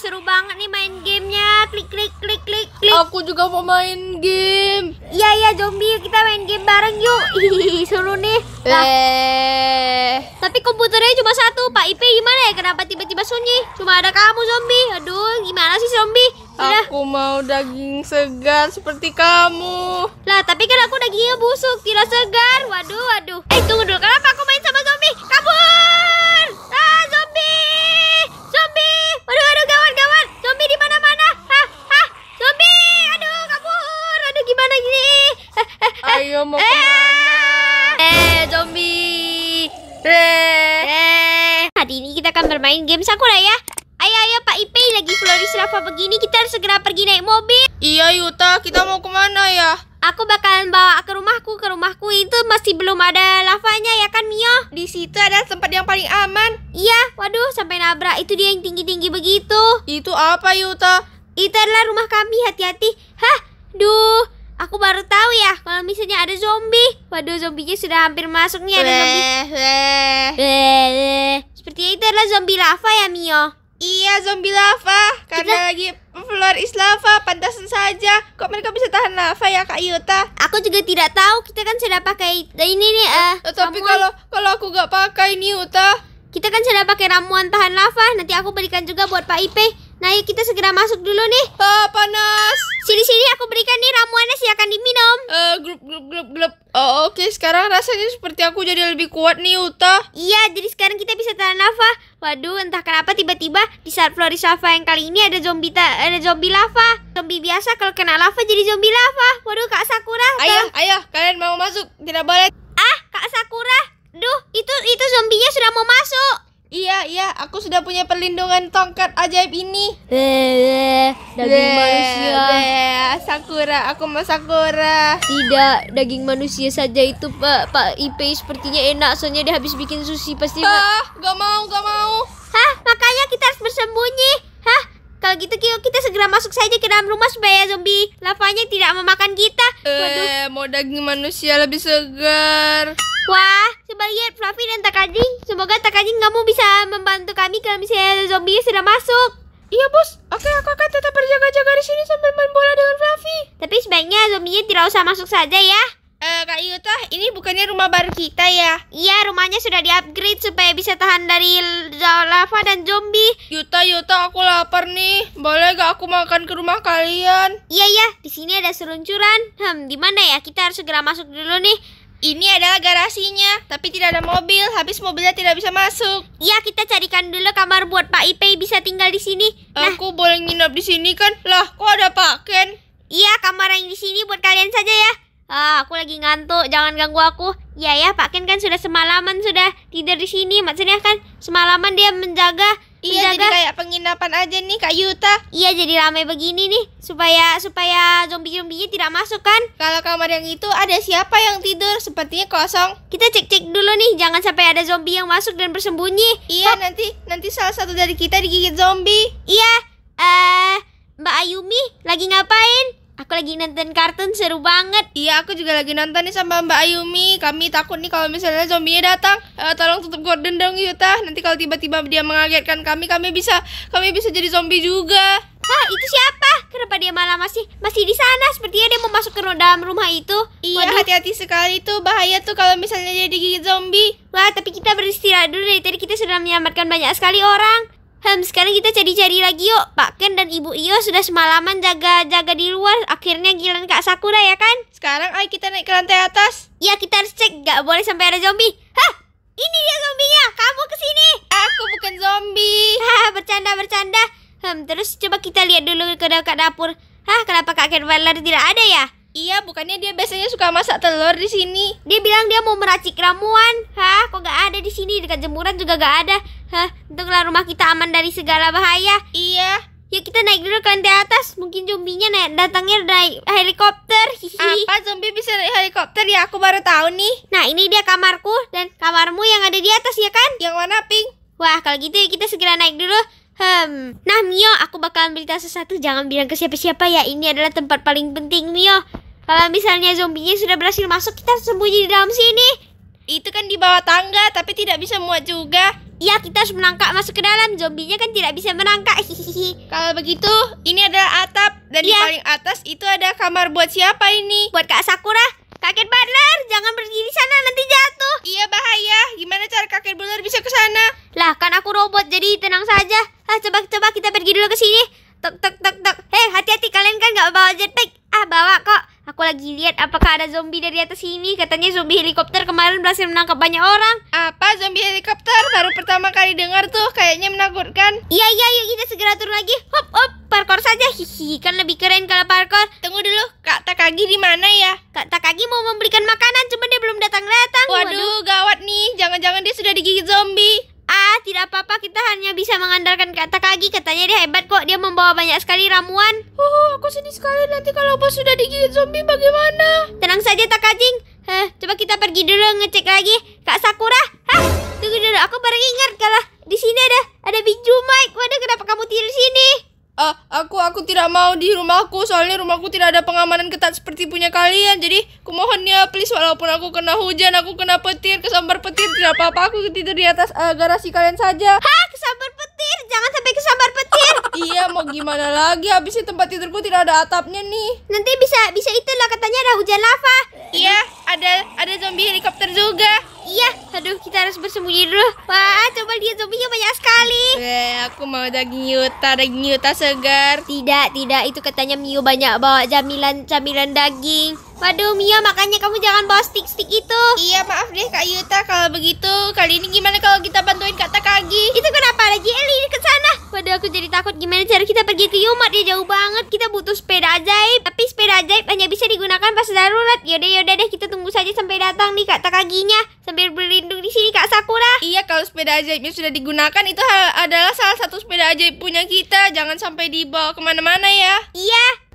seru banget nih main gamenya. Klik, klik, klik, klik, klik. Aku juga mau main game. Iya, iya, zombie. Kita main game bareng yuk. seru nih. Nah, Tapi komputernya cuma satu. Pak IP gimana ya? Kenapa tiba-tiba sunyi? Cuma ada kamu, zombie. Aduh, gimana sih zombie? Sudah. Aku mau daging segar seperti kamu. Lah, tapi kan aku dagingnya busuk, tidak segar. Waduh, waduh. Eh, tunggu dulu. Kenapa aku main sama zombie? Kabur! Ayo mau Eh, eh zombie. Eh. eh. Hari ini kita akan bermain game Sakura ya. Ayo, ayo Pak ip lagi Floris lava begini kita harus segera pergi naik mobil. Iya Yuta, kita mau kemana ya? Aku bakalan bawa ke rumahku, ke rumahku itu masih belum ada lavanya ya kan Mio? Di situ ada tempat yang paling aman. Iya, waduh sampai nabrak itu dia yang tinggi-tinggi begitu. Itu apa Yuta? Itu adalah rumah kami, hati-hati. Hah, duh, Aku baru tahu ya kalau misalnya ada zombie. Waduh, zombinya sudah hampir masuk nih ada zombie. Seperti itu adalah zombie lava ya, Mio. Iya, zombie lava. Karena Kita... lagi floor is lava, pantasan saja. Kok mereka bisa tahan lava ya, Kak Yuta? Aku juga tidak tahu. Kita kan sudah pakai nah, ini nih, eh. Uh, Tapi kalau kalau aku gak pakai ini Yuta. Kita kan sudah pakai ramuan tahan lava. Nanti aku berikan juga buat Pak Ipe. Nah, yuk kita segera masuk dulu nih. Ah, panas. Sini-sini aku berikan nih ramuannya silakan diminum. Eh, uh, grup grup grup grup. Oh, oke. Okay. Sekarang rasanya seperti aku jadi lebih kuat nih, Uta. Iya, jadi sekarang kita bisa tahan lava. Waduh, entah kenapa tiba-tiba di saat Floris Lava yang kali ini ada zombie ta ada zombie lava. Zombie biasa kalau kena lava jadi zombie lava. Waduh, Kak Sakura. Ayo, ayo, kalian mau masuk? Tidak boleh. Ah, Kak Sakura. Duh, itu itu zombinya sudah mau masuk. Iya, iya, aku sudah punya perlindungan tongkat ajaib ini. Eh, daging manusia. Bleh, Sakura, aku mau Sakura. Tidak, daging manusia saja itu Pak Pak Ipe sepertinya enak, soalnya dia habis bikin sushi pasti. Ah, gak mau, gak mau. Hah, makanya kita harus bersembunyi. Hah, kalau gitu Kyo, kita segera masuk saja ke dalam rumah supaya zombie lavanya tidak memakan kita. Eh, Waduh. mau daging manusia lebih segar. Wah, coba lihat Fluffy dan Takaji. Semoga nggak mau bisa membantu kami kalau misalnya zombie sudah masuk. Iya, Bos. Oke, aku akan tetap berjaga-jaga di sini sambil main bola dengan Fluffy. Tapi sebaiknya zombie tidak usah masuk saja ya. Eh, Kak Yuta, ini bukannya rumah baru kita ya? Iya, rumahnya sudah di-upgrade supaya bisa tahan dari lava dan zombie. Yuta, Yuta, aku lapar nih. Boleh gak aku makan ke rumah kalian? Iya, iya, Di sini ada seluncuran. Hmm, di mana ya? Kita harus segera masuk dulu nih. Ini adalah garasinya, tapi tidak ada mobil. Habis mobilnya tidak bisa masuk. Iya, kita carikan dulu kamar buat Pak Ipe bisa tinggal di sini. Nah. Aku boleh nginap di sini kan? Lah, kok ada Pak Ken? Iya, kamar yang di sini buat kalian saja ya. Ah, aku lagi ngantuk, jangan ganggu aku. Iya ya, Pak Ken kan sudah semalaman sudah tidur di sini. Maksudnya kan semalaman dia menjaga Iya, menjaga. jadi kayak penginapan aja nih Kak Yuta. Iya, jadi ramai begini nih supaya supaya zombie-zombinya tidak masuk kan? Kalau kamar yang itu ada siapa yang tidur? Sepertinya kosong. Kita cek-cek dulu nih, jangan sampai ada zombie yang masuk dan bersembunyi. Iya, Hop. nanti nanti salah satu dari kita digigit zombie. Iya. Eh, uh, Mbak Ayumi lagi ngapain? Aku lagi nonton kartun seru banget. Iya, aku juga lagi nonton nih sama Mbak Ayumi. Kami takut nih kalau misalnya zombinya datang. Uh, tolong tutup gorden dong Yuta. Nanti kalau tiba-tiba dia mengagetkan kami, kami bisa kami bisa jadi zombie juga. Wah, itu siapa? Kenapa dia malah masih masih di sana? Sepertinya dia mau masuk ke dalam rumah itu. Iya, hati-hati sekali tuh. Bahaya tuh kalau misalnya jadi gigit zombie. Wah, tapi kita beristirahat dulu dari tadi kita sudah menyelamatkan banyak sekali orang. Hmm, sekarang kita cari-cari lagi yuk. Pak Ken dan Ibu Iyo sudah semalaman jaga-jaga di luar. Akhirnya giliran Kak Sakura ya kan? Sekarang ayo kita naik ke lantai atas. Iya, kita harus cek. Gak boleh sampai ada zombie. Hah? Ini dia zombinya. Kamu kesini. Aku bukan zombie. Hah, bercanda-bercanda. Hmm, terus coba kita lihat dulu ke dekat dapur. Hah, kenapa Kak Ken Valer tidak ada ya? Iya, bukannya dia biasanya suka masak telur di sini. Dia bilang dia mau meracik ramuan. Hah, kok gak ada di sini? Dekat jemuran juga gak ada. Hah, untunglah rumah kita aman dari segala bahaya. Iya. Yuk kita naik dulu ke lantai atas. Mungkin zombinya naik datangnya naik helikopter. Hihi. Apa zombie bisa naik helikopter ya? Aku baru tahu nih. Nah, ini dia kamarku dan kamarmu yang ada di atas ya kan? Yang warna pink. Wah, kalau gitu ya kita segera naik dulu. Hmm, nah Mio, aku bakalan berita sesuatu. Jangan bilang ke siapa-siapa ya. Ini adalah tempat paling penting, Mio. Kalau misalnya zombinya sudah berhasil masuk, kita harus sembunyi di dalam sini. Itu kan di bawah tangga, tapi tidak bisa muat juga. Iya, kita harus menangkap masuk ke dalam. Zombinya kan tidak bisa menangkap. Hihihi. Kalau begitu, ini adalah atap dan ya. di iya. paling atas itu ada kamar buat siapa ini? Buat Kak Sakura. Kakek Butler, jangan pergi di sana nanti jatuh. Iya bahaya. Gimana cara kakek Butler bisa ke sana? Lah, kan aku robot jadi tenang saja. Ah, coba-coba kita pergi dulu ke sini. Tok, tok, tok, tok. Hei, eh, hati-hati. Kalian kan nggak bawa jetpack. Ah, bawa kok. Aku lagi lihat apakah ada zombie dari atas sini. Katanya zombie helikopter kemarin berhasil menangkap banyak orang. Apa zombie helikopter? Baru pertama kali dengar tuh. Kayaknya menakutkan. Iya, iya. Yuk kita segera turun lagi. Hop, hop. Parkour saja. Hihi, kan lebih keren kalau parkour. Tunggu dulu. Kak Takagi di mana ya? Kak Takagi mau memberikan makanan. Cuma dia belum datang-datang. Waduh, Waduh, gawat nih. Jangan-jangan dia sudah digigit zombie. Ah, tidak apa-apa, kita hanya bisa mengandalkan kata kaki. Katanya dia hebat kok, dia membawa banyak sekali ramuan. Oh, aku sedih sekali nanti kalau bos sudah digigit zombie bagaimana? Tenang saja, Takajing. hah eh, coba kita pergi dulu ngecek lagi. Kak Sakura, hah? Tunggu dulu, aku baru ingat kalau di sini ada ada biju Mike. Waduh, kenapa kamu tidur sini? Uh, aku aku tidak mau di rumahku soalnya rumahku tidak ada pengamanan ketat seperti punya kalian jadi kumohon ya please walaupun aku kena hujan aku kena petir kesambar petir tidak apa-apa aku tidur di atas uh, garasi kalian saja Hah kesambar petir jangan sampai kesambar petir iya mau gimana lagi habisnya tempat tidurku tidak ada atapnya nih nanti bisa bisa itu lah katanya ada hujan lava iya ada ada zombie helikopter juga Iya, aduh kita harus bersembunyi dulu. Wah, coba dia zombinya banyak sekali. Eh, aku mau daging yuta, daging yuta segar. Tidak, tidak, itu katanya mio banyak bawa jamilan jamilan daging. Waduh Mia makanya kamu jangan bawa stick-stick itu Iya maaf deh Kak Yuta kalau begitu Kali ini gimana kalau kita bantuin Kak Takagi Itu kenapa lagi Eli eh, ke sana Waduh aku jadi takut gimana cara kita pergi ke Yumat ya jauh banget Kita butuh sepeda ajaib Tapi sepeda ajaib hanya bisa digunakan pas darurat Yaudah yaudah deh kita tunggu saja sampai datang nih Kak Takaginya Sambil berlindung di sini Kak Sakura Iya kalau sepeda ajaibnya sudah digunakan itu adalah salah satu sepeda ajaib punya kita Jangan sampai dibawa kemana-mana ya Iya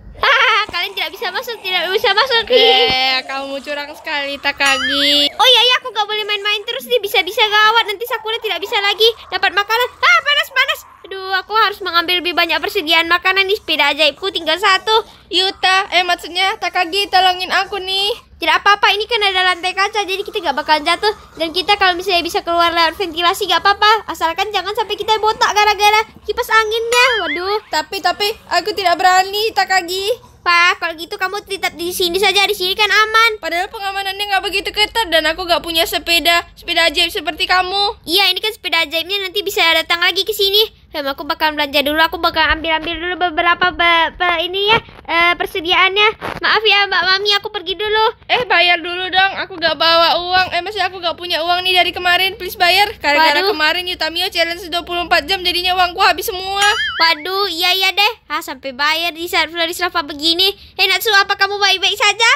kalian tidak bisa masuk, tidak bisa masuk. Eh, kamu curang sekali Takagi. Oh iya, iya aku gak boleh main-main terus nih bisa-bisa gawat nanti Sakura tidak bisa lagi dapat makanan. Ah, panas panas. Aduh, aku harus mengambil lebih banyak persediaan makanan di sepeda ajaibku tinggal satu. Yuta, eh maksudnya Takagi tolongin aku nih. Tidak apa-apa, ini kan ada lantai kaca, jadi kita gak bakalan jatuh. Dan kita kalau misalnya bisa keluar lewat ventilasi gak apa-apa. Asalkan jangan sampai kita botak gara-gara kipas anginnya. Waduh. Tapi, tapi, aku tidak berani, Takagi. Pak, kalau gitu kamu tetap di sini saja, di sini kan aman. Padahal pengamanannya gak begitu ketat dan aku gak punya sepeda, sepeda ajaib seperti kamu. Iya, ini kan sepeda ajaibnya nanti bisa datang lagi ke sini um, aku bakal belanja dulu aku bakal ambil ambil dulu beberapa be be ini ya uh, persediaannya maaf ya mbak mami aku pergi dulu eh bayar dulu dong aku gak bawa uang eh masih aku gak punya uang nih dari kemarin please bayar karena gara kemarin Yutamio challenge 24 jam jadinya uangku habis semua waduh iya iya deh ah sampai bayar di saat Floris begini eh hey, apa kamu baik-baik saja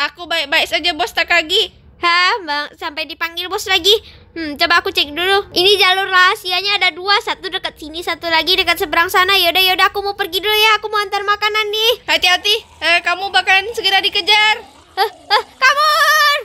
aku baik-baik saja bos Takagi Hah, bang, sampai dipanggil bos lagi. Hmm, coba aku cek dulu. Ini jalur rahasianya ada dua, satu dekat sini, satu lagi dekat seberang sana. Yaudah, yaudah, aku mau pergi dulu ya. Aku mau antar makanan nih. Hati-hati, eh, kamu bakalan segera dikejar. Eh, eh, kabur!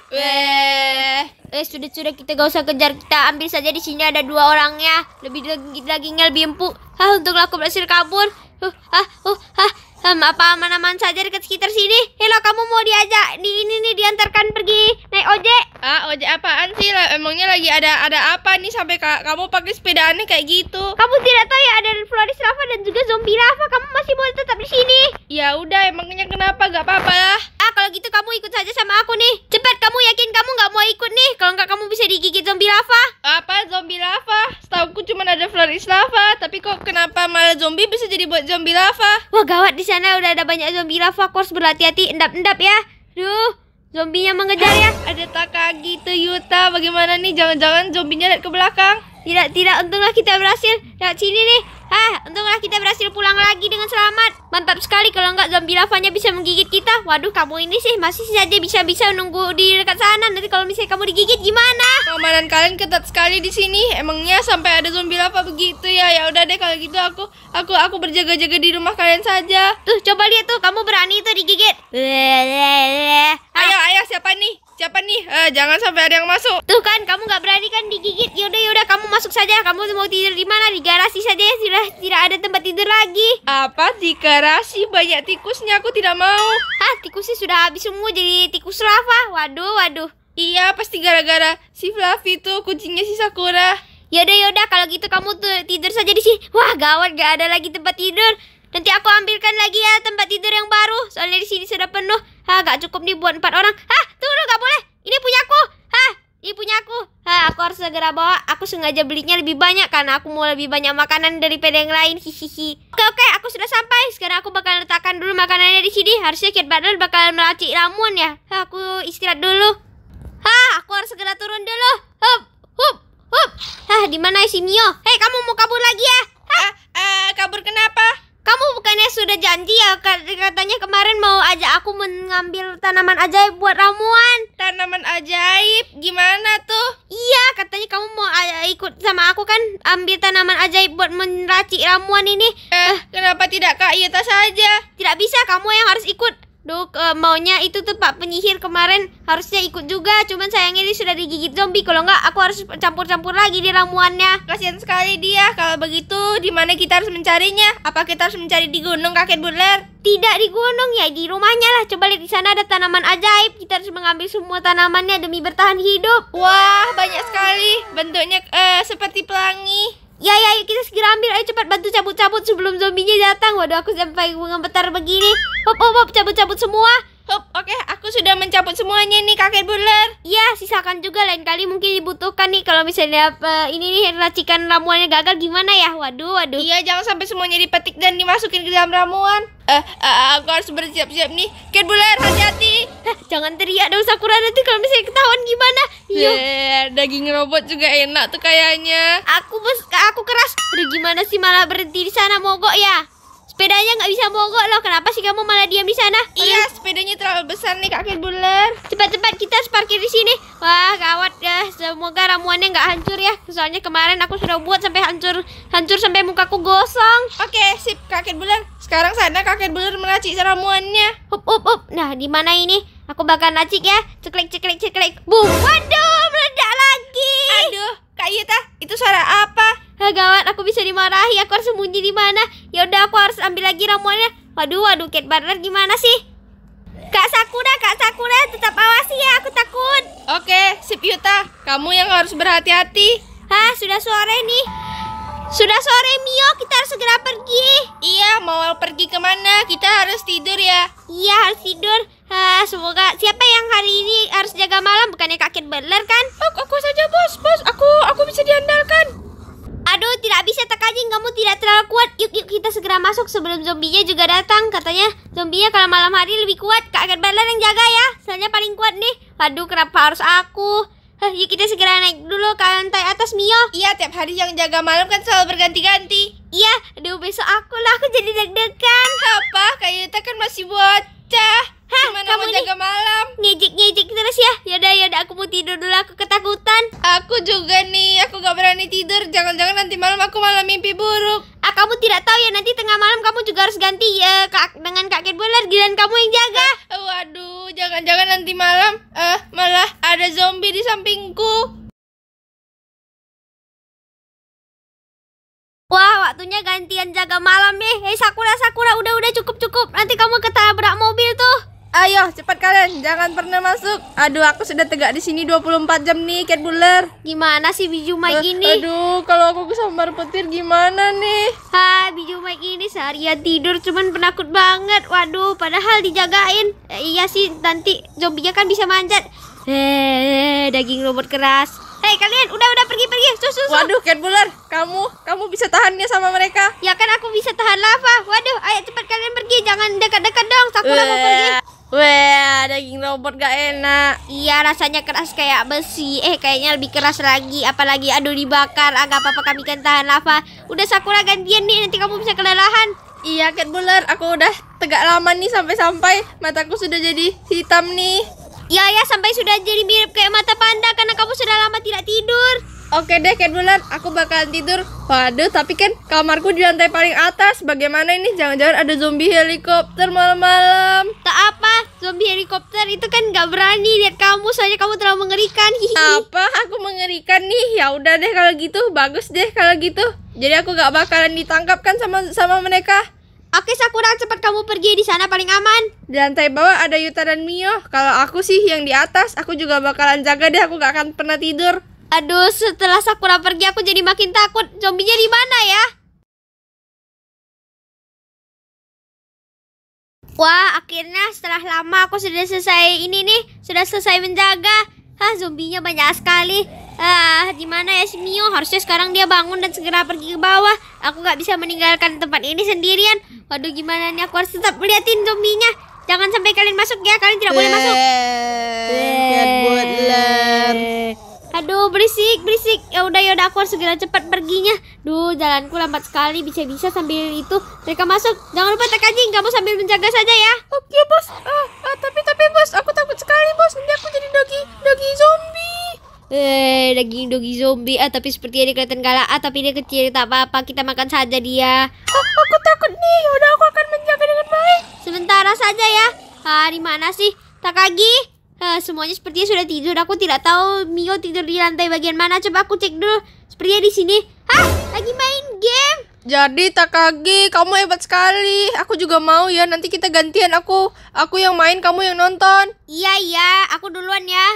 Eh, sudah sudah kita gak usah kejar kita ambil saja di sini ada dua orangnya lebih lagi lagi lebih empuk. Hah, untuk aku berhasil kabur. Huh, ah, uh, ah, Hmm, apa aman-aman saja dekat sekitar sini? Hello, kamu mau diajak di ini nih diantarkan pergi naik ojek? Ah, ojek apaan sih? Emangnya lagi ada ada apa nih sampai ka kamu pakai sepeda sepedaannya kayak gitu? Kamu tidak tahu ya ada Floris Rafa dan juga zombie Rafa. Kamu masih boleh tetap di sini. Ya udah, emangnya kenapa? Gak apa-apa lah. Ah kalau gitu kamu ikut saja sama aku nih. Cepat kamu yakin kamu nggak mau ikut nih. Kalau nggak kamu bisa digigit zombie lava. Apa zombie lava? aku cuma ada Floris lava. Tapi kok kenapa malah zombie bisa jadi buat zombie lava? Wah gawat di sana udah ada banyak zombie lava. harus berhati-hati endap-endap ya. Duh, zombinya mengejar ya. ada Takagi tuh Yuta. Bagaimana nih? Jangan-jangan zombinya lihat ke belakang. Tidak, tidak. Untunglah kita berhasil. Lihat sini nih ah untunglah kita berhasil pulang lagi dengan selamat. Mantap sekali kalau nggak zombie lavanya bisa menggigit kita. Waduh, kamu ini sih masih saja bisa-bisa nunggu di dekat sana. Nanti kalau misalnya kamu digigit gimana? Keamanan kalian ketat sekali di sini. Emangnya sampai ada zombie lava begitu ya? Ya udah deh kalau gitu aku aku aku berjaga-jaga di rumah kalian saja. Tuh, coba lihat tuh, kamu berani tuh digigit. Ayo, ayo siapa nih? Siapa nih? Eh, jangan sampai ada yang masuk. Tuh kan, kamu nggak berani kan digigit. Yaudah, yaudah, kamu masuk saja. Kamu mau tidur di mana? Di garasi saja. Tidak, ya. tidak ada tempat tidur lagi. Apa? Di garasi banyak tikusnya. Aku tidak mau. Hah, tikusnya sudah habis semua jadi tikus lava. Waduh, waduh. Iya, pasti gara-gara si Fluffy tuh kucingnya si Sakura. Yaudah, yaudah, kalau gitu kamu tuh tidur saja di sini. Wah, gawat, gak ada lagi tempat tidur. Nanti aku ambilkan lagi ya tempat tidur yang baru. Soalnya di sini sudah penuh hah gak cukup nih buat empat orang. hah tunggu gak boleh. Ini punya aku. Hah, ini punya aku. Hah, aku harus segera bawa. Aku sengaja belinya lebih banyak karena aku mau lebih banyak makanan daripada yang lain. Hihihi. Oke, oke, aku sudah sampai. Sekarang aku bakal letakkan dulu makanannya di sini. Harusnya Kid Badal bakal melacik ramuan ya. Hah, aku istirahat dulu. hah aku harus segera turun dulu. Hup, hup, hup. Hah, di mana si Mio? Hei, kamu mau kabur lagi ya? Hah? Eh, eh, kabur kenapa? Kamu bukannya sudah janji ya katanya kemarin mau ajak aku mengambil tanaman ajaib buat ramuan. Tanaman ajaib? Gimana tuh? Iya, katanya kamu mau ikut sama aku kan ambil tanaman ajaib buat meracik ramuan ini. Eh, eh, kenapa tidak Kak Yuta iya, saja? Tidak bisa, kamu yang harus ikut. Duh, eh, uh, maunya itu tuh Pak penyihir kemarin harusnya ikut juga. Cuman sayangnya dia sudah digigit zombie. Kalau nggak, aku harus campur-campur lagi di ramuannya. Kasihan sekali dia. Kalau begitu, di mana kita harus mencarinya? Apa kita harus mencari di gunung, kakek Butler? Tidak di gunung ya, di rumahnya lah. Coba lihat di sana ada tanaman ajaib. Kita harus mengambil semua tanamannya demi bertahan hidup. Wah, banyak sekali. Bentuknya uh, seperti pelangi. Ya ya kita segera ambil Ayo cepat bantu cabut-cabut sebelum zombinya datang Waduh aku sampai mengepetar begini Hop hop hop cabut-cabut semua Hup, oke, okay, aku sudah mencabut semuanya nih kakek buler. Iya, sisakan juga lain kali mungkin dibutuhkan nih kalau misalnya uh, ini nih racikan ramuannya gagal gimana ya? Waduh, waduh. Iya, jangan sampai semuanya dipetik dan dimasukin ke dalam ramuan. Eh, uh, uh, aku harus bersiap-siap nih. Kakek buler, hati-hati. jangan teriak dong Sakura nanti kalau misalnya ketahuan gimana? Iya. daging robot juga enak tuh kayaknya. Aku bos, aku keras. Udah gimana sih malah berhenti di sana mogok ya? Sepedanya nggak bisa mogok loh. Kenapa sih kamu malah diam di sana? Iya, sepedanya terlalu besar nih kakek buler. Cepat-cepat kita harus parkir di sini. Wah, gawat ya. Semoga ramuannya nggak hancur ya. Soalnya kemarin aku sudah buat sampai hancur, hancur sampai mukaku gosong. Oke, sip kakek buler. Sekarang sana kakek buler meracik ramuannya. Up up up. Nah, di mana ini? Aku bakal racik ya. Ceklek ceklek ceklek. Bu. Waduh, meledak lagi. Aduh, Kak Yuta, itu suara apa? gawat, aku bisa dimarahi. Aku harus sembunyi di mana? Ya udah, aku harus ambil lagi ramuannya. Waduh, waduh, Cat Butler gimana sih? Kak Sakura, Kak Sakura, tetap awasi ya, aku takut. Oke, Sip Yuta, kamu yang harus berhati-hati. Hah, sudah sore nih. Sudah sore, Mio, kita harus segera pergi. Iya, mau pergi kemana? Kita harus tidur ya. Iya, harus tidur. Ah, semoga siapa yang hari ini harus jaga malam bukannya kakek butler kan? Aku, aku saja bos, bos. Aku aku bisa diandalkan. Aduh, tidak bisa tak anjing, kamu tidak terlalu kuat. Yuk, yuk kita segera masuk sebelum zombinya juga datang. Katanya zombinya kalau malam hari lebih kuat. Kak Agat yang jaga ya. Soalnya paling kuat nih. aduh kenapa harus aku? Hah, yuk kita segera naik dulu ke lantai atas Mio. Iya, tiap hari yang jaga malam kan selalu berganti-ganti. Iya, aduh besok aku lah, aku jadi deg-degan. Apa? Kayaknya kan masih buat pecah Hah, Gimana kamu mau jaga malam? Ngejek-ngejek terus ya Yaudah, yaudah aku mau tidur dulu, aku ketakutan Aku juga nih, aku gak berani tidur Jangan-jangan nanti malam aku malam mimpi buruk Ah, kamu tidak tahu ya nanti tengah malam kamu juga harus ganti ya kak, dengan kakek bola giliran kamu yang jaga. Waduh, jangan-jangan nanti malam eh uh, malah ada zombie di sampingku. Wah, waktunya gantian jaga malam nih. Hei eh, Sakura, Sakura, udah udah cukup cukup. Nanti kamu ketabrak mobil tuh. Ayo, cepat kalian, jangan pernah masuk. Aduh, aku sudah tegak di sini 24 jam nih, Cat Buller. Gimana sih Biju Mike uh, ini? Aduh, kalau aku kesambar petir gimana nih? Ha, Biju Mike ini seharian tidur cuman penakut banget. Waduh, padahal dijagain. Eh, iya sih, nanti zombinya kan bisa manjat. Eh, daging robot keras. Hei kalian, udah udah pergi pergi, sus sus. Waduh, Buller, kamu kamu bisa tahannya sama mereka? Ya kan aku bisa tahan lava. Waduh, ayo cepat kalian pergi, jangan dekat-dekat dong. Sakura mau pergi. Wah, eh, daging robot gak enak. Iya, rasanya keras kayak besi. Eh, kayaknya lebih keras lagi. Apalagi aduh dibakar. Agak ah, apa-apa kami kan tahan lava. Udah Sakura gantian nih, nanti kamu bisa kelelahan. Iya, cat Buller, aku udah tegak lama nih sampai-sampai mataku sudah jadi hitam nih. Ya, ya, sampai sudah jadi mirip kayak mata panda karena kamu sudah lama tidak tidur. Oke deh, Cat Bulan, aku bakalan tidur. Waduh, tapi kan kamarku di lantai paling atas. Bagaimana ini? Jangan-jangan ada zombie helikopter malam-malam. Tak apa, zombie helikopter itu kan nggak berani lihat kamu, soalnya kamu terlalu mengerikan. Apa? Aku mengerikan nih? Ya udah deh kalau gitu, bagus deh kalau gitu. Jadi aku nggak bakalan ditangkap kan sama sama mereka. Oke Sakura cepat kamu pergi di sana paling aman. Di lantai bawah ada Yuta dan Mio. Kalau aku sih yang di atas, aku juga bakalan jaga deh. Aku gak akan pernah tidur. Aduh, setelah Sakura pergi aku jadi makin takut. Zombinya di mana ya? Wah, akhirnya setelah lama aku sudah selesai ini nih, sudah selesai menjaga. Hah, zombinya banyak sekali. Ah, gimana ya si Mio? Harusnya sekarang dia bangun dan segera pergi ke bawah. Aku nggak bisa meninggalkan tempat ini sendirian. Waduh, gimana nih? Aku harus tetap liatin zombinya. Jangan sampai kalian masuk ya. Kalian tidak boleh masuk. Aduh, berisik, berisik. Ya udah, ya udah aku harus segera cepat perginya. Duh, jalanku lambat sekali. Bisa-bisa sambil itu mereka masuk. Jangan lupa tak anjing, kamu sambil menjaga saja ya. Oke, Bos. Ah, ah, tapi tapi Bos, aku takut sekali, Bos. Nanti aku jadi dogi dogi zombie. Eh, ada daging dogi zombie. Ah, tapi seperti dia kelihatan galak. Ah, tapi dia kecil. Tak apa-apa, kita makan saja dia. Oh, aku takut nih. Udah aku akan menjaga dengan baik. Sementara ah, saja ya. Ah, di mana sih? Takagi? ah, semuanya sepertinya sudah tidur. Aku tidak tahu Mio tidur di lantai bagian mana. Coba aku cek dulu. Sepertinya di sini. Hah? Lagi main game? Jadi Takagi, kamu hebat sekali. Aku juga mau ya. Nanti kita gantian aku. Aku yang main, kamu yang nonton. Iya, iya. Aku duluan ya.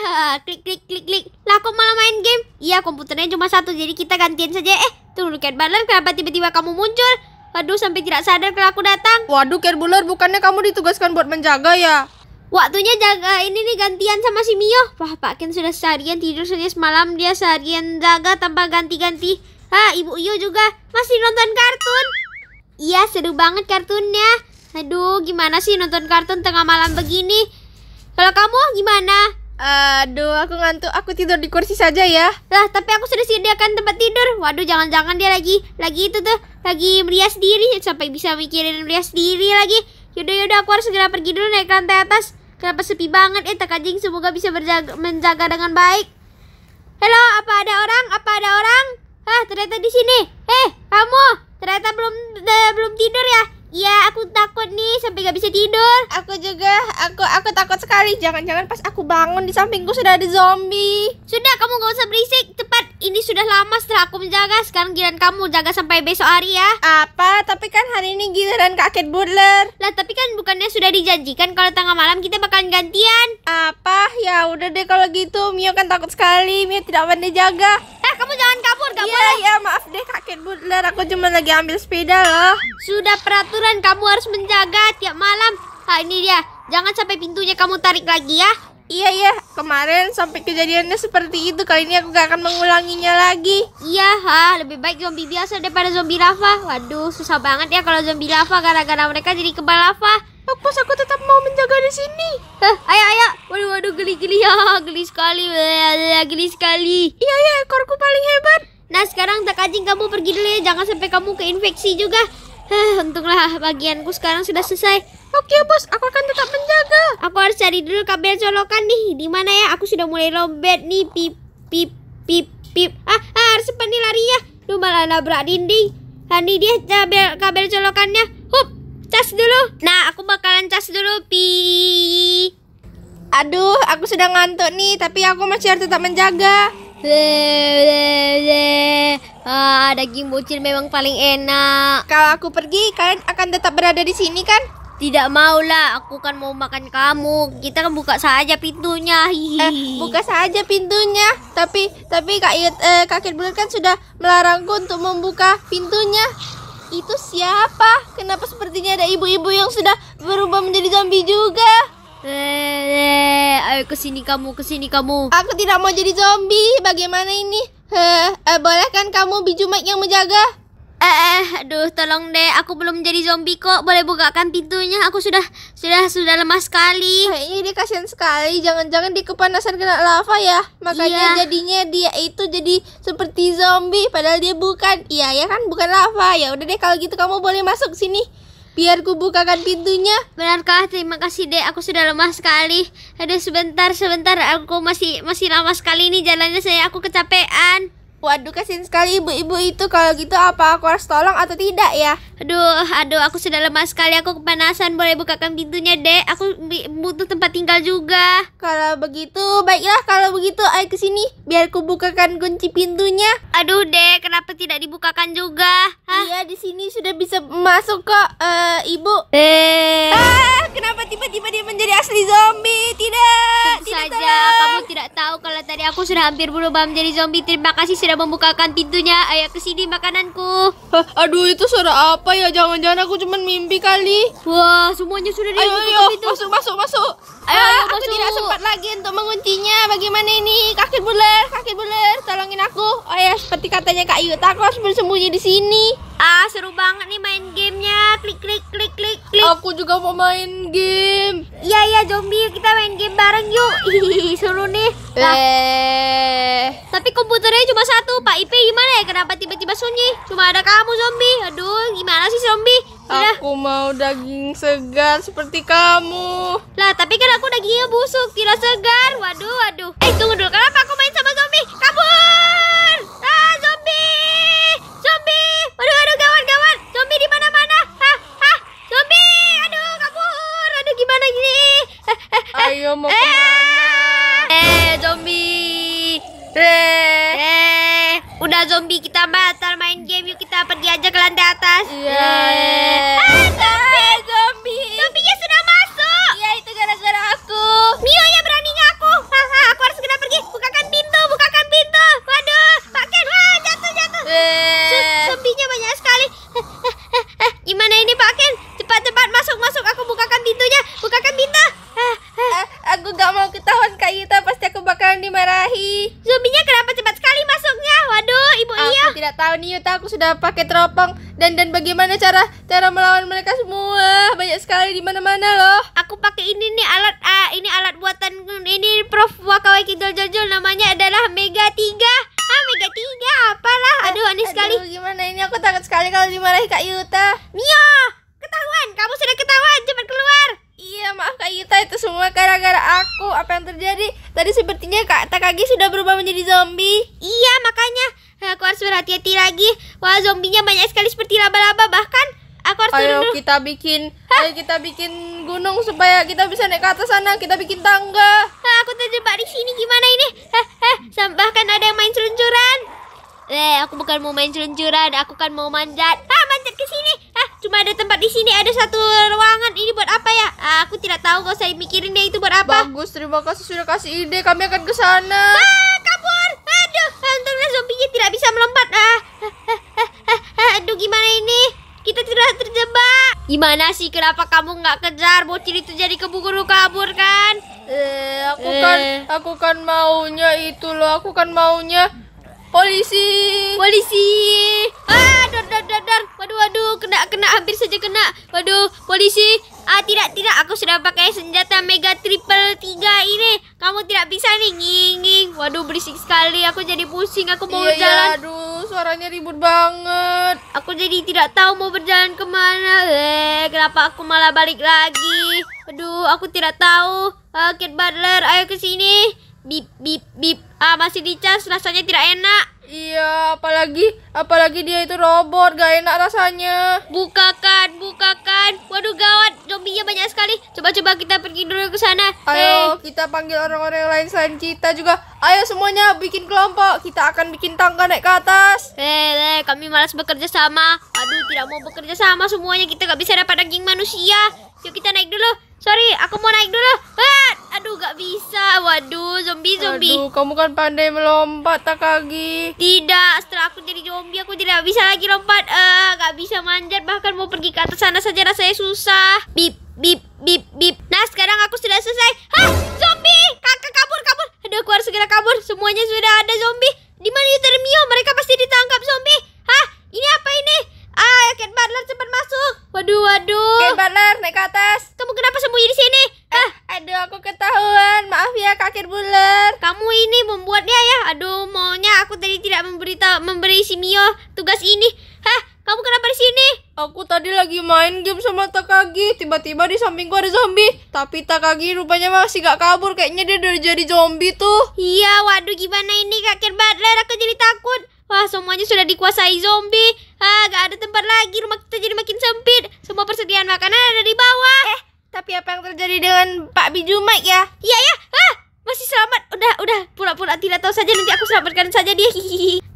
klik, klik, klik, klik. Lah, aku malah main game. Iya, komputernya cuma satu. Jadi kita gantian saja. Eh, tunggu Cat Butler, kenapa tiba-tiba kamu muncul? Waduh, sampai tidak sadar kalau aku datang. Waduh, Cat Butler, bukannya kamu ditugaskan buat menjaga ya? Waktunya jaga ini nih gantian sama si Mio. Wah, Pak Ken sudah seharian tidur saja semalam. Dia seharian jaga tanpa ganti-ganti. Hah, Ibu Iyo juga masih nonton kartun. Iya, seru banget kartunnya. Aduh, gimana sih nonton kartun tengah malam begini? Kalau kamu gimana? Aduh, aku ngantuk. Aku tidur di kursi saja ya. Lah, tapi aku sudah sediakan tempat tidur. Waduh, jangan-jangan dia lagi lagi itu tuh, lagi merias diri sampai bisa mikirin merias diri lagi. Yaudah, yaudah, aku harus segera pergi dulu naik lantai atas. Kenapa sepi banget? Eh, tak semoga bisa berjaga, menjaga dengan baik. Halo, apa ada orang? Apa ada orang? Ah, ternyata di sini. Eh, kamu ternyata belum eh, belum tidur ya? Iya, aku takut nih sampai gak bisa tidur. Aku juga, aku aku takut sekali. Jangan-jangan pas aku bangun di sampingku sudah ada zombie. Sudah, kamu gak usah berisik. Cepat ini sudah lama setelah aku menjaga. Sekarang giliran kamu jaga sampai besok hari ya. Apa? Tapi kan hari ini giliran kakek Butler. Lah tapi kan bukannya sudah dijanjikan kalau tengah malam kita bakalan gantian. Apa? Ya udah deh kalau gitu. Mio kan takut sekali. Mio tidak pandai jaga. Eh kamu jangan kabur. Kamu iya, iya, maaf deh kakek Butler. Aku cuma lagi ambil sepeda loh. Sudah peraturan kamu harus menjaga tiap malam. Ah ini dia. Jangan sampai pintunya kamu tarik lagi ya. Iya ya, kemarin sampai kejadiannya seperti itu. Kali ini aku gak akan mengulanginya lagi. Iya ha, lebih baik zombie biasa daripada zombie lava. Waduh, susah banget ya kalau zombie lava gara-gara mereka jadi kebal lava. Bos oh, aku tetap mau menjaga di sini. Hah, ayo ayo. Waduh waduh geli-geli ya, geli sekali, geli sekali. Iya ya, ekorku paling hebat. Nah sekarang tak anjing kamu pergi dulu ya, jangan sampai kamu keinfeksi juga. Hah, untunglah bagianku sekarang sudah selesai. Oke bos, aku akan tetap menjaga dari dulu kabel colokan nih. Di mana ya? Aku sudah mulai lombet nih. Pip pip pip pip. Ah, ah harus pandai lari ya. Lu malah nabrak dinding. Hani dia kabel kabel colokannya. Hup, cas dulu. Nah, aku bakalan cas dulu. Pi. Aduh, aku sudah ngantuk nih, tapi aku masih harus tetap menjaga. Ah, daging bocil memang paling enak. Kalau aku pergi, kalian akan tetap berada di sini kan? Tidak mau lah aku kan mau makan kamu. Kita kan buka saja pintunya. Eh, buka saja pintunya. Tapi tapi Kak Iet, eh, Kakek Bulan kan sudah melarangku untuk membuka pintunya. Itu siapa? Kenapa sepertinya ada ibu-ibu yang sudah berubah menjadi zombie juga? Eh, ayo sini kamu, ke sini kamu. Aku tidak mau jadi zombie. Bagaimana ini? Eh, eh boleh kan kamu Biju Mike yang menjaga? Eh, eh, aduh tolong deh aku belum jadi zombie kok boleh bukakan pintunya aku sudah sudah sudah lemas sekali kayaknya dia kasihan sekali jangan-jangan di kepanasan kena lava ya makanya iya. jadinya dia itu jadi seperti zombie padahal dia bukan iya ya kan bukan lava ya udah deh kalau gitu kamu boleh masuk sini biar ku bukakan pintunya benarkah terima kasih deh aku sudah lemah sekali aduh sebentar sebentar aku masih masih lama sekali ini jalannya saya aku kecapean Waduh kasihan sekali ibu-ibu itu Kalau gitu apa aku harus tolong atau tidak ya Aduh, aduh aku sudah lemah sekali Aku kepanasan boleh bukakan pintunya dek Aku butuh tempat tinggal juga Kalau begitu baiklah Kalau begitu ayo kesini Biar aku bukakan kunci pintunya Aduh dek kenapa tidak dibukakan juga Hah? Iya di sini sudah bisa masuk kok uh, ibu Eh hey. Ah! kenapa tiba-tiba dia menjadi asli zombie? Tidak. Tentu tidak saja tolong. kamu tidak tahu kalau tadi aku sudah hampir berubah menjadi zombie. Terima kasih sudah membukakan pintunya. Ayo ke sini makananku. Hah, aduh itu suara apa ya? Jangan-jangan aku cuma mimpi kali. Wah, semuanya sudah dibuka ayo, ayo, Masuk, masuk, masuk. Ayo, ah, aku masuk. tidak sempat lagi untuk menguncinya. Bagaimana ini? Kaki buler, kaki buler, tolongin aku. Oh ya, seperti katanya Kak Yuta, aku harus bersembunyi di sini. Ah, seru banget nih main gamenya. Klik, klik, klik, klik, klik. Aku juga mau main game. Iya iya zombie kita main game bareng yuk. seru nih. Eh. Tapi komputernya cuma satu. Pak IP gimana ya? Kenapa tiba-tiba sunyi? Cuma ada kamu zombie. Aduh gimana sih zombie? Sudah. Aku mau daging segar seperti kamu. Lah tapi kan aku dagingnya busuk tidak segar. Waduh waduh. Eh tunggu dulu. Kenapa aku main sama zombie? Kabur! Ayo mau Eh, eh zombie. Eh. eh. Udah zombie kita batal main game yuk kita pergi aja ke lantai atas. Iya. Yeah. jangan dimarahi. Zombinya kenapa cepat sekali masuknya? Waduh, Ibu aku Iya. Aku tidak tahu nih Yuta, aku sudah pakai teropong dan dan bagaimana cara cara melawan mereka semua. Banyak sekali di mana-mana loh. Aku pakai ini nih alat uh, ini alat buatan ini Prof Wakawai Kidul Jojo namanya adalah Mega 3 ah, mega tiga apalah aduh aneh aduh, sekali gimana ini aku takut sekali kalau dimarahi kak Yuta Mio ketahuan kamu sudah ketahuan cepat keluar Iya maaf Kak Gita itu semua gara-gara aku Apa yang terjadi? Tadi sepertinya Kak Takagi sudah berubah menjadi zombie Iya makanya Aku harus berhati-hati lagi Wah zombinya banyak sekali seperti laba-laba Bahkan aku harus Ayo turun kita bikin Hah? Ayo kita bikin gunung supaya kita bisa naik ke atas sana Kita bikin tangga Hah, Aku terjebak di sini gimana ini? Hah, eh Bahkan ada yang main seluncuran Eh aku bukan mau main seluncuran Aku kan mau manjat Ah manjat ke sini Cuma ada tempat di sini, ada satu ruangan. Ini buat apa ya? Ah, aku tidak tahu, kalau saya mikirin deh itu buat apa. Bagus, terima kasih sudah kasih ide. Kami akan ke sana. Ah, kabur. Aduh, hantunya zombinya tidak bisa melompat. Ah, ah, Aduh, gimana ini? Kita tidak terjebak. Gimana sih? Kenapa kamu nggak kejar bocil itu jadi keburu kabur kan? Eh, aku eh. kan aku kan maunya itu loh. Aku kan maunya polisi. Polisi. Ah, dar dar dar. Waduh waduh kena kena hampir saja kena. Waduh polisi. Ah tidak tidak aku sudah pakai senjata mega triple tiga ini. Kamu tidak bisa nih nginging. Waduh berisik sekali. Aku jadi pusing. Aku mau iya, iya berjalan. Iya, aduh suaranya ribut banget. Aku jadi tidak tahu mau berjalan kemana. Eh kenapa aku malah balik lagi? Aduh aku tidak tahu. Uh, eh, Kid Butler ayo ke sini. Bip bip bip. Ah masih dicas rasanya tidak enak. Iya, apalagi apalagi dia itu robot, gak enak rasanya. Bukakan, bukakan. Waduh gawat, zombinya banyak sekali. Coba-coba kita pergi dulu ke sana. Ayo, hey. kita panggil orang-orang lain selain kita juga. Ayo semuanya bikin kelompok. Kita akan bikin tangga naik ke atas. Lele, hey, kami malas bekerja sama. Aduh, tidak mau bekerja sama semuanya. Kita gak bisa dapat daging manusia. Yuk kita naik dulu. Sorry, aku mau naik dulu. Ah, aduh, gak bisa. Waduh, zombie, zombie. Aduh, kamu kan pandai melompat, tak lagi. Tidak, setelah aku jadi zombie, aku tidak bisa lagi lompat. Eh, uh, gak bisa manjat. Bahkan mau pergi ke atas sana saja rasanya susah. Bip, bip, bip, bip. Nah, sekarang aku tiba-tiba di samping gua ada zombie. Tapi Takagi rupanya masih gak kabur. Kayaknya dia udah jadi zombie tuh. Iya, waduh gimana ini Kak Ken Butler? Aku jadi takut. Wah, semuanya sudah dikuasai zombie. Ah, gak ada tempat lagi. Rumah kita jadi makin sempit. Semua persediaan makanan ada di bawah. Eh, tapi apa yang terjadi dengan Pak Biju Mike ya? Iya, ya. Ah, masih selamat. Udah, udah. Pura-pura tidak tahu saja. Nanti aku selamatkan saja dia. Hihihi.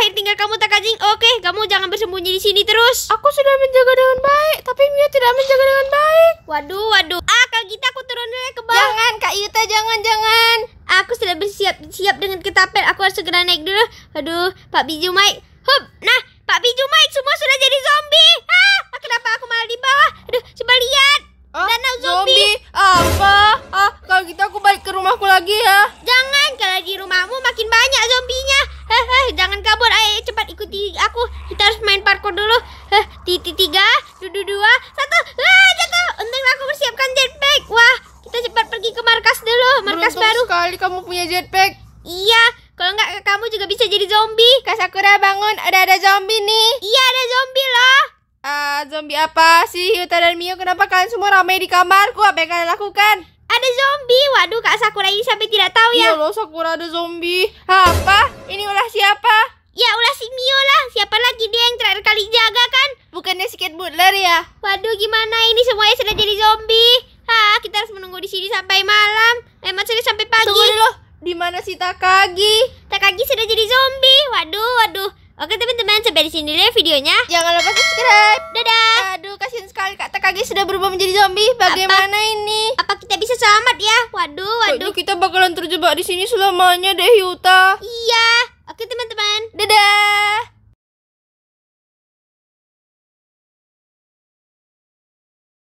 terakhir tinggal kamu tak Oke, kamu jangan bersembunyi di sini terus. Aku sudah menjaga dengan baik, tapi Mia tidak menjaga dengan baik. Waduh, waduh. Ah, Kak Gita aku turun dulu ya ke bawah. Jangan, Kak Yuta, jangan, jangan. Aku sudah bersiap siap dengan ketapel. Aku harus segera naik dulu. Aduh, Pak Biju Mike. Hup. Nah, Pak Biju Mike semua sudah jadi zombie. Ah, kenapa aku malah di bawah? Aduh, coba lihat. Ah, Danau zombie. zombie. Apa? Ah, kalau gitu aku balik ke rumahku lagi ya. Jangan, kalau di rumahmu makin banyak zombinya. Hehe, eh, jangan kabur. Ayo cepat ikuti aku. Kita harus main parkour dulu. Heh, titi tiga, dudu dua, satu. Wah, jatuh. Untung aku persiapkan jetpack. Wah, kita cepat pergi ke markas dulu. Markas Beruntung baru. sekali kamu punya jetpack. Iya, kalau nggak kamu juga bisa jadi zombie. Kasakura bangun, ada ada zombie nih. Iya, ada zombie loh. Uh, zombie apa sih Yuta dan Mio? Kenapa kalian semua ramai di kamarku? Apa yang kalian lakukan? Ada zombie. Waduh, Kak Sakura ini sampai tidak tahu ya. Iya loh, Sakura ada zombie. Apa? Ini ulah siapa? Ya ulah si Mio lah, siapa lagi dia yang terakhir kali jaga kan? Bukannya si Kate Butler ya? Waduh gimana ini semuanya sudah jadi zombie Hah kita harus menunggu di sini sampai malam Eh sudah sampai pagi Tunggu dulu, di mana si Takagi? Takagi sudah jadi zombie, waduh waduh Oke teman-teman, sampai di sini deh ya videonya. Jangan lupa subscribe. Dadah. Aduh, kasihan sekali Kak Takagi sudah berubah menjadi zombie. Bagaimana apa, ini? Apa kita bisa selamat ya? Waduh, waduh. Kayaknya kita bakalan terjebak di sini selamanya deh, Yuta. Iya. Oke teman-teman. Dadah.